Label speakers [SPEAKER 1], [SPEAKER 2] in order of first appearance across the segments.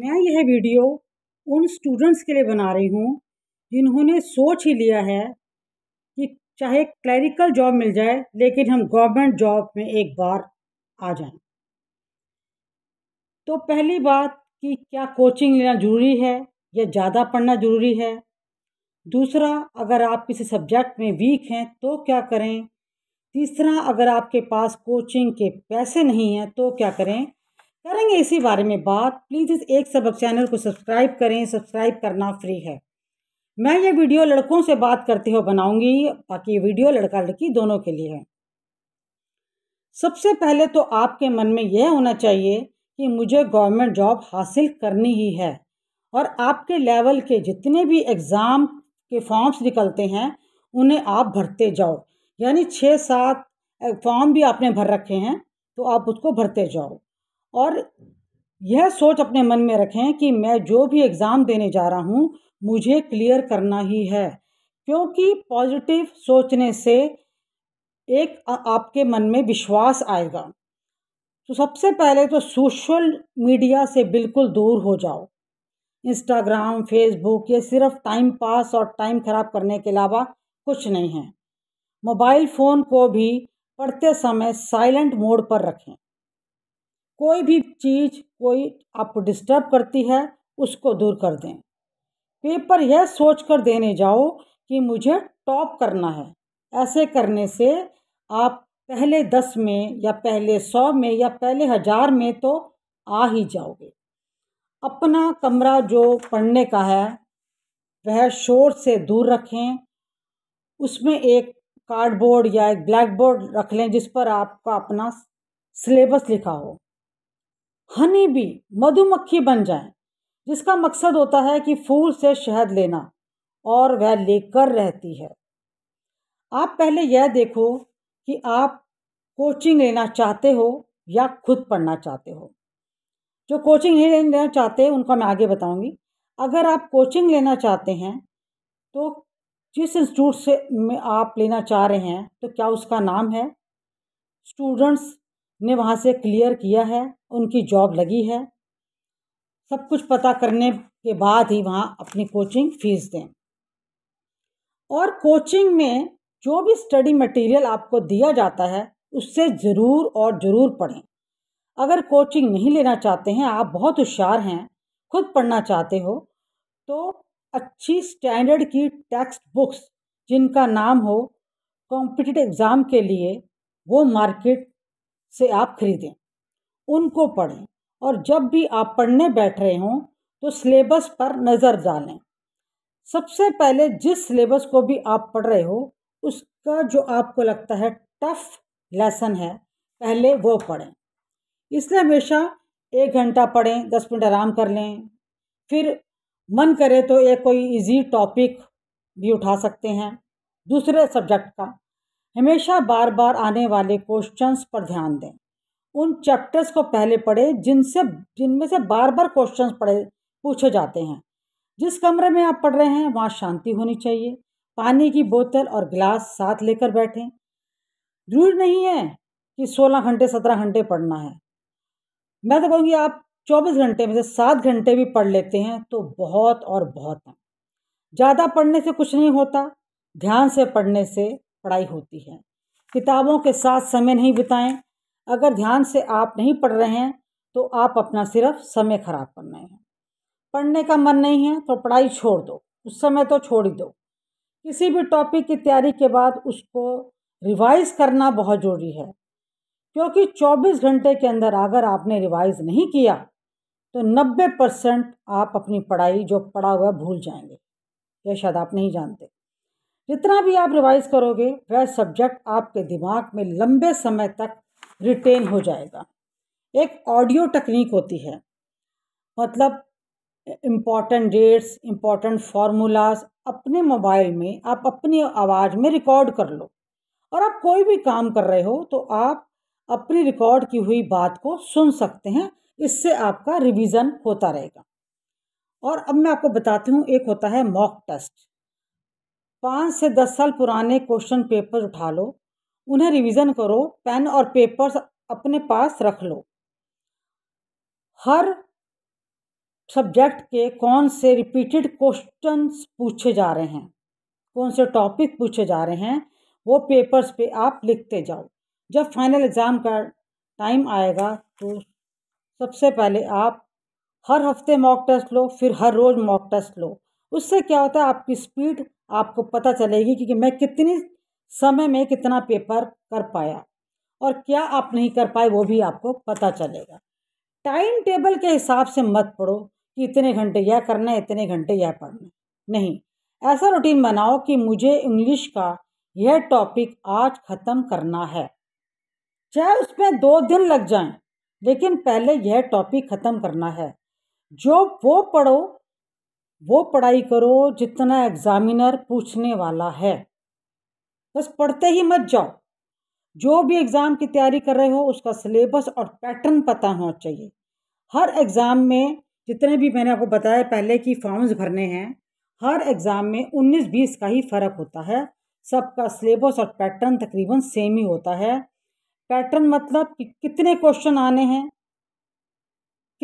[SPEAKER 1] मैं यह वीडियो उन स्टूडेंट्स के लिए बना रही हूँ जिन्होंने सोच ही लिया है कि चाहे क्लरिकल जॉब मिल जाए लेकिन हम गवर्नमेंट जॉब में एक बार आ जाएं। तो पहली बात कि क्या कोचिंग लेना ज़रूरी है या ज़्यादा पढ़ना ज़रूरी है दूसरा अगर आप किसी सब्जेक्ट में वीक हैं तो क्या करें तीसरा अगर आपके पास कोचिंग के पैसे नहीं हैं तो क्या करें करेंगे इसी बारे में बात प्लीज़ इस एक सबक चैनल को सब्सक्राइब करें सब्सक्राइब करना फ्री है मैं ये वीडियो लड़कों से बात करते हुए बनाऊंगी ताकि ये वीडियो लड़का लड़की दोनों के लिए है सबसे पहले तो आपके मन में यह होना चाहिए कि मुझे गवर्नमेंट जॉब हासिल करनी ही है और आपके लेवल के जितने भी एग्ज़ाम के फॉर्म्स निकलते हैं उन्हें आप भरते जाओ यानी छः सात फॉर्म भी आपने भर रखे हैं तो आप उसको भरते जाओ और यह सोच अपने मन में रखें कि मैं जो भी एग्ज़ाम देने जा रहा हूँ मुझे क्लियर करना ही है क्योंकि पॉजिटिव सोचने से एक आपके मन में विश्वास आएगा तो सबसे पहले तो सोशल मीडिया से बिल्कुल दूर हो जाओ इंस्टाग्राम फेसबुक ये सिर्फ टाइम पास और टाइम ख़राब करने के अलावा कुछ नहीं है मोबाइल फ़ोन को भी पढ़ते समय साइलेंट मोड पर रखें कोई भी चीज़ कोई आपको डिस्टर्ब करती है उसको दूर कर दें पेपर यह सोच कर देने जाओ कि मुझे टॉप करना है ऐसे करने से आप पहले दस में या पहले सौ में या पहले हज़ार में तो आ ही जाओगे अपना कमरा जो पढ़ने का है वह शोर से दूर रखें उसमें एक कार्डबोर्ड या एक ब्लैक बोर्ड रख लें जिस पर आपका अपना सिलेबस लिखा हो हनी भी मधुमक्खी बन जाए जिसका मकसद होता है कि फूल से शहद लेना और वह लेकर रहती है आप पहले यह देखो कि आप कोचिंग लेना चाहते हो या खुद पढ़ना चाहते हो जो कोचिंग लेना चाहते हैं उनका मैं आगे बताऊंगी अगर आप कोचिंग लेना चाहते हैं तो जिस इंस्टीट्यूट से में आप लेना चाह रहे हैं तो क्या उसका नाम है स्टूडेंट्स ने वहाँ से क्लियर किया है उनकी जॉब लगी है सब कुछ पता करने के बाद ही वहाँ अपनी कोचिंग फीस दें और कोचिंग में जो भी स्टडी मटेरियल आपको दिया जाता है उससे ज़रूर और ज़रूर पढ़ें अगर कोचिंग नहीं लेना चाहते हैं आप बहुत होशियार हैं खुद पढ़ना चाहते हो तो अच्छी स्टैंडर्ड की टेक्स्ट बुक्स जिनका नाम हो कॉम्पिटिटिव एग्ज़ाम के लिए वो मार्केट से आप खरीदें उनको पढ़ें और जब भी आप पढ़ने बैठ रहे हों तो सिलेबस पर नज़र डालें सबसे पहले जिस सिलेबस को भी आप पढ़ रहे हो उसका जो आपको लगता है टफ लेसन है पहले वो पढ़ें इसलिए हमेशा एक घंटा पढ़ें दस मिनट आराम कर लें फिर मन करे तो एक कोई इजी टॉपिक भी उठा सकते हैं दूसरे सब्जेक्ट का हमेशा बार बार आने वाले क्वेश्चंस पर ध्यान दें उन चैप्टर्स को पहले पढ़ें जिनसे जिनमें से बार बार क्वेश्चंस पढ़े पूछे जाते हैं जिस कमरे में आप पढ़ रहे हैं वहाँ शांति होनी चाहिए पानी की बोतल और गिलास साथ लेकर बैठें जरूरी नहीं है कि सोलह घंटे सत्रह घंटे पढ़ना है मैं तो कहूँगी आप चौबीस घंटे में से सात घंटे भी पढ़ लेते हैं तो बहुत और बहुत है ज़्यादा पढ़ने से कुछ नहीं होता ध्यान से पढ़ने से पढ़ाई होती है किताबों के साथ समय नहीं बिताएं अगर ध्यान से आप नहीं पढ़ रहे हैं तो आप अपना सिर्फ समय खराब कर रहे हैं पढ़ने का मन नहीं है तो पढ़ाई छोड़ दो उस समय तो छोड़ ही दो किसी भी टॉपिक की तैयारी के बाद उसको रिवाइज़ करना बहुत ज़रूरी है क्योंकि 24 घंटे के अंदर अगर आपने रिवाइज़ नहीं किया तो 90 परसेंट आप अपनी पढ़ाई जो पढ़ा हुआ भूल जाएंगे यह शायद आप नहीं जानते जितना भी आप रिवाइज करोगे वह सब्जेक्ट आपके दिमाग में लंबे समय तक रिटेन हो जाएगा एक ऑडियो टेक्निक होती है मतलब इम्पॉर्टेंट डेट्स इम्पॉर्टेंट फार्मूलाज अपने मोबाइल में आप अपनी आवाज़ में रिकॉर्ड कर लो और आप कोई भी काम कर रहे हो तो आप अपनी रिकॉर्ड की हुई बात को सुन सकते हैं इससे आपका रिवीजन होता रहेगा और अब मैं आपको बताती हूँ एक होता है मॉक टेस्ट पाँच से दस साल पुराने क्वेश्चन पेपर उठा लो उन्हें रिवीजन करो पेन और पेपर्स अपने पास रख लो हर सब्जेक्ट के कौन से रिपीटेड क्वेश्चंस पूछे जा रहे हैं कौन से टॉपिक पूछे जा रहे हैं वो पेपर्स पे आप लिखते जाओ जब फाइनल एग्ज़ाम का टाइम आएगा तो सबसे पहले आप हर हफ्ते मॉक टेस्ट लो फिर हर रोज़ मॉक टेस्ट लो उससे क्या होता है आपकी स्पीड आपको पता चलेगी कि, कि मैं कितनी समय में कितना पेपर कर पाया और क्या आप नहीं कर पाए वो भी आपको पता चलेगा टाइम टेबल के हिसाब से मत पढ़ो कि इतने घंटे यह करना है इतने घंटे यह पढ़ना नहीं ऐसा रूटीन बनाओ कि मुझे इंग्लिश का यह टॉपिक आज ख़त्म करना है चाहे उसमें दो दिन लग जाएं लेकिन पहले यह टॉपिक ख़त्म करना है जो वो पढ़ो वो पढ़ाई करो जितना एग्ज़ामिनर पूछने वाला है बस पढ़ते ही मत जाओ जो भी एग्ज़ाम की तैयारी कर रहे हो उसका सिलेबस और पैटर्न पता होना चाहिए हर एग्ज़ाम में जितने भी मैंने आपको बताया पहले कि फॉर्म्स भरने हैं हर एग्ज़ाम में 19-20 का ही फ़र्क होता है सबका सिलेबस और पैटर्न तकरीबन सेम ही होता है पैटर्न मतलब कि कितने क्वेश्चन आने हैं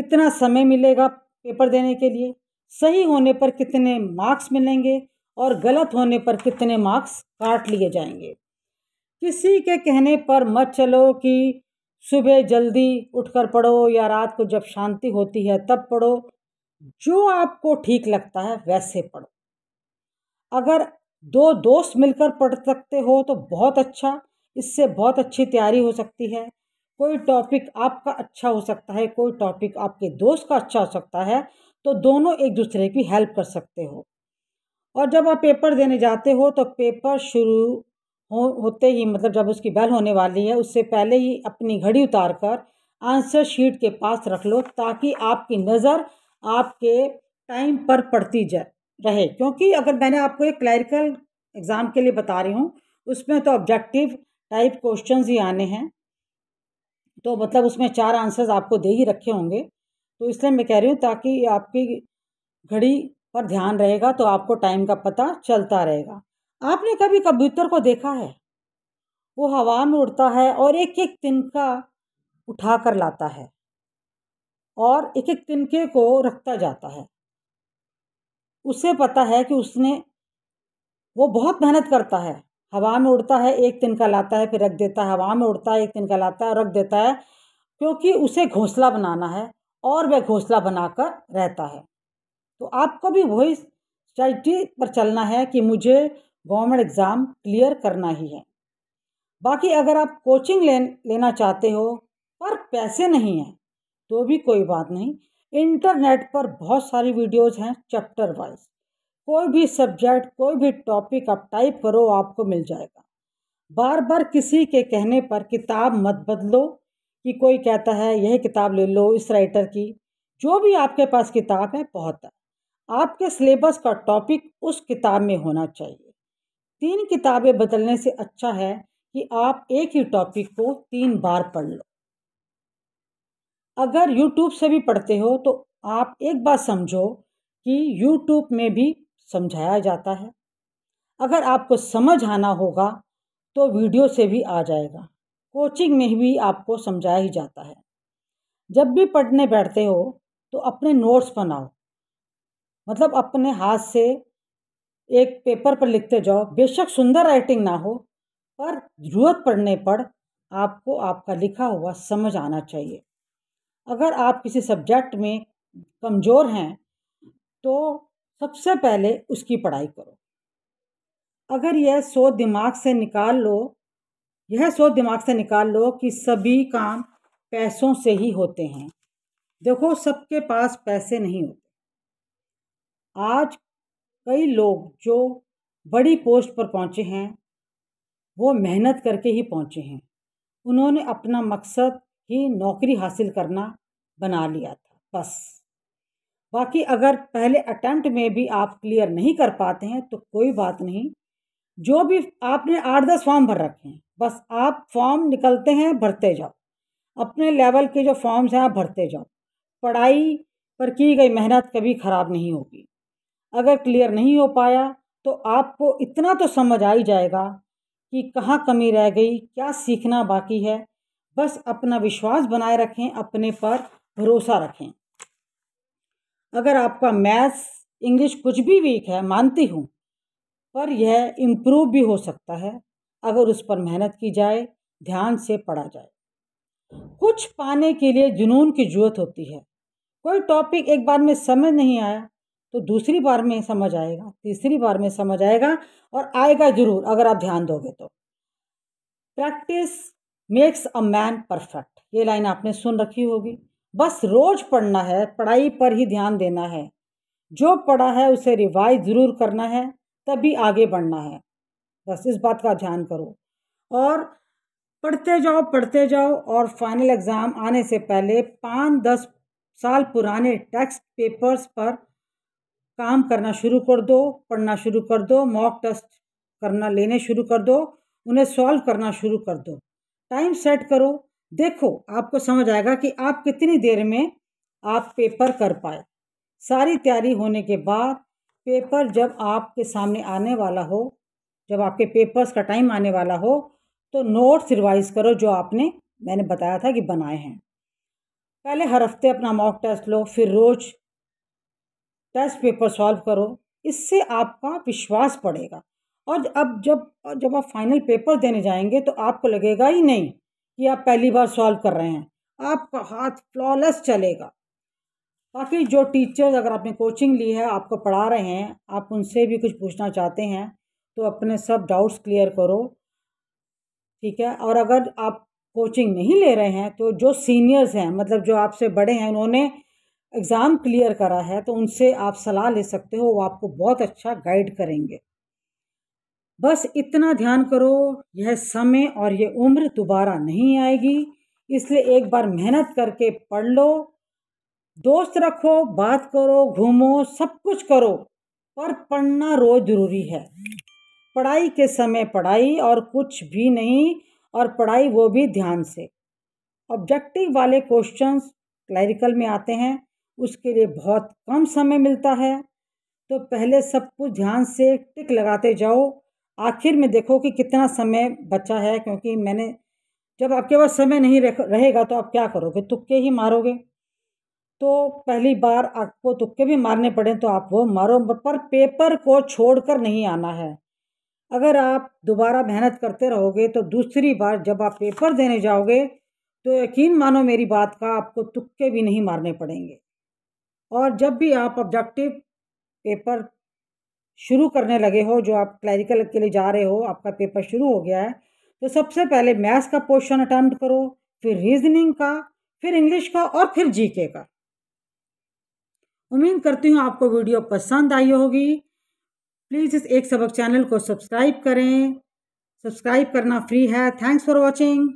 [SPEAKER 1] कितना समय मिलेगा पेपर देने के लिए सही होने पर कितने मार्क्स मिलेंगे और गलत होने पर कितने मार्क्स काट लिए जाएंगे किसी के कहने पर मत चलो कि सुबह जल्दी उठकर पढ़ो या रात को जब शांति होती है तब पढ़ो जो आपको ठीक लगता है वैसे पढ़ो अगर दो दोस्त मिलकर पढ़ सकते हो तो बहुत अच्छा इससे बहुत अच्छी तैयारी हो सकती है कोई टॉपिक आपका अच्छा हो सकता है कोई टॉपिक आपके दोस्त का अच्छा हो सकता है तो दोनों एक दूसरे की हेल्प कर सकते हो और जब आप पेपर देने जाते हो तो पेपर शुरू हो होते ही मतलब जब उसकी बेल होने वाली है उससे पहले ही अपनी घड़ी उतार कर आंसर शीट के पास रख लो ताकि आपकी नज़र आपके टाइम पर पड़ती जा रहे क्योंकि अगर मैंने आपको एक क्लैरिकल एग्ज़ाम के लिए बता रही हूँ उसमें तो ऑब्जेक्टिव टाइप क्वेश्चन ही आने हैं तो मतलब उसमें चार आंसर्स आपको दे ही रखे होंगे तो इसलिए मैं कह रही हूँ ताकि आपकी घड़ी पर ध्यान रहेगा तो आपको टाइम का पता चलता रहेगा आपने कभी कबूतर को देखा है वो हवा में उड़ता है और एक एक तिनका उठा कर लाता है और एक एक तिनके को रखता जाता है उसे पता है कि उसने वो बहुत मेहनत करता है हवा में उड़ता है एक तिनका लाता है फिर रख देता है हवा में उड़ता है एक तिनका लाता है और रख देता है क्योंकि उसे घोंसला बनाना है और वह घोसला बनाकर रहता है तो आपको भी वही स्ट्रैटी पर चलना है कि मुझे गवर्नमेंट एग्ज़ाम क्लियर करना ही है बाकी अगर आप कोचिंग ले लेना चाहते हो पर पैसे नहीं हैं तो भी कोई बात नहीं इंटरनेट पर बहुत सारी वीडियोस हैं चैप्टर वाइज कोई भी सब्जेक्ट कोई भी टॉपिक आप टाइप करो आपको मिल जाएगा बार बार किसी के कहने पर किताब मत बदलो कि कोई कहता है यह किताब ले लो इस राइटर की जो भी आपके पास किताब है बहुत है आपके सिलेबस का टॉपिक उस किताब में होना चाहिए तीन किताबें बदलने से अच्छा है कि आप एक ही टॉपिक को तीन बार पढ़ लो अगर यूट्यूब से भी पढ़ते हो तो आप एक बात समझो कि यूट्यूब में भी समझाया जाता है अगर आपको समझ आना होगा तो वीडियो से भी आ जाएगा कोचिंग में भी आपको समझाया ही जाता है जब भी पढ़ने बैठते हो तो अपने नोट्स बनाओ मतलब अपने हाथ से एक पेपर पर लिखते जाओ बेशक सुंदर राइटिंग ना हो पर ज़रूरत पड़ने पर आपको आपका लिखा हुआ समझ आना चाहिए अगर आप किसी सब्जेक्ट में कमज़ोर हैं तो सबसे पहले उसकी पढ़ाई करो अगर यह सोच दिमाग से निकाल लो यह सोच दिमाग से निकाल लो कि सभी काम पैसों से ही होते हैं देखो सबके पास पैसे नहीं होते आज कई लोग जो बड़ी पोस्ट पर पहुँचे हैं वो मेहनत करके ही पहुँचे हैं उन्होंने अपना मकसद ही नौकरी हासिल करना बना लिया था बस बाकी अगर पहले अटैम्प्ट में भी आप क्लियर नहीं कर पाते हैं तो कोई बात नहीं जो भी आपने आठ दस फॉर्म भर रखे हैं बस आप फॉर्म निकलते हैं भरते जाओ अपने लेवल के जो फॉर्म्स हैं आप भरते जाओ पढ़ाई पर की गई मेहनत कभी ख़राब नहीं होगी अगर क्लियर नहीं हो पाया तो आपको इतना तो समझ आ ही जाएगा कि कहाँ कमी रह गई क्या सीखना बाकी है बस अपना विश्वास बनाए रखें अपने पर भरोसा रखें अगर आपका मैथ्स इंग्लिश कुछ भी वीक है मानती हूँ पर यह इम्प्रूव भी हो सकता है अगर उस पर मेहनत की जाए ध्यान से पढ़ा जाए कुछ पाने के लिए जुनून की जरूरत होती है कोई टॉपिक एक बार में समझ नहीं आया तो दूसरी बार में समझ आएगा तीसरी बार में समझ आएगा और आएगा जरूर अगर आप ध्यान दोगे तो practice makes a man perfect ये लाइन आपने सुन रखी होगी बस रोज पढ़ना है पढ़ाई पर ही ध्यान देना है जो पढ़ा है उसे रिवाइज ज़रूर करना है तभी आगे बढ़ना है बस इस बात का ध्यान करो और पढ़ते जाओ पढ़ते जाओ और फाइनल एग्ज़ाम आने से पहले पाँच दस साल पुराने टेक्स्ट पेपर्स पर काम करना शुरू कर दो पढ़ना शुरू कर दो मॉक टेस्ट करना लेने शुरू कर दो उन्हें सॉल्व करना शुरू कर दो टाइम सेट करो देखो आपको समझ आएगा कि आप कितनी देर में आप पेपर कर पाए सारी तैयारी होने के बाद पेपर जब आपके सामने आने वाला हो जब आपके पेपर्स का टाइम आने वाला हो तो नोट्स रिवाइज करो जो आपने मैंने बताया था कि बनाए हैं पहले हर हफ्ते अपना मॉक टेस्ट लो फिर रोज़ टेस्ट पेपर सॉल्व करो इससे आपका विश्वास बढ़ेगा और अब जब जब आप फाइनल पेपर देने जाएंगे तो आपको लगेगा ही नहीं कि आप पहली बार सॉल्व कर रहे हैं आपका हाथ फ्लॉलेस चलेगा बाकी जो टीचर्स अगर आपने कोचिंग ली है आपको पढ़ा रहे हैं आप उनसे भी कुछ पूछना चाहते हैं तो अपने सब डाउट्स क्लियर करो ठीक है और अगर आप कोचिंग नहीं ले रहे हैं तो जो सीनियर्स हैं मतलब जो आपसे बड़े हैं उन्होंने एग्ज़ाम क्लियर करा है तो उनसे आप सलाह ले सकते हो वो आपको बहुत अच्छा गाइड करेंगे बस इतना ध्यान करो यह समय और यह उम्र दोबारा नहीं आएगी इसलिए एक बार मेहनत करके पढ़ लो दोस्त रखो बात करो घूमो सब कुछ करो पर पढ़ना रोज़ ज़रूरी है पढ़ाई के समय पढ़ाई और कुछ भी नहीं और पढ़ाई वो भी ध्यान से ऑब्जेक्टिव वाले क्वेश्चंस क्लैरिकल में आते हैं उसके लिए बहुत कम समय मिलता है तो पहले सब कुछ ध्यान से टिक लगाते जाओ आखिर में देखो कि कितना समय बचा है क्योंकि मैंने जब आपके पास समय नहीं रहेगा तो आप क्या करोगे तुक्के ही मारोगे तो पहली बार आपको तुक्के भी मारने पड़े तो आप वो मारो पर पेपर को छोड़कर नहीं आना है अगर आप दोबारा मेहनत करते रहोगे तो दूसरी बार जब आप पेपर देने जाओगे तो यकीन मानो मेरी बात का आपको तुक्के भी नहीं मारने पड़ेंगे और जब भी आप ऑब्जेक्टिव पेपर शुरू करने लगे हो जो आप क्लैरिकल के लिए जा रहे हो आपका पेपर शुरू हो गया है तो सबसे पहले मैथ्स का पोर्शन अटैम्प्ट करो फिर रीजनिंग का फिर इंग्लिश का और फिर जीके का उम्मीद करती हूँ आपको वीडियो पसंद आई होगी प्लीज़ इस एक सबक चैनल को सब्सक्राइब करें सब्सक्राइब करना फ्री है थैंक्स फॉर वॉचिंग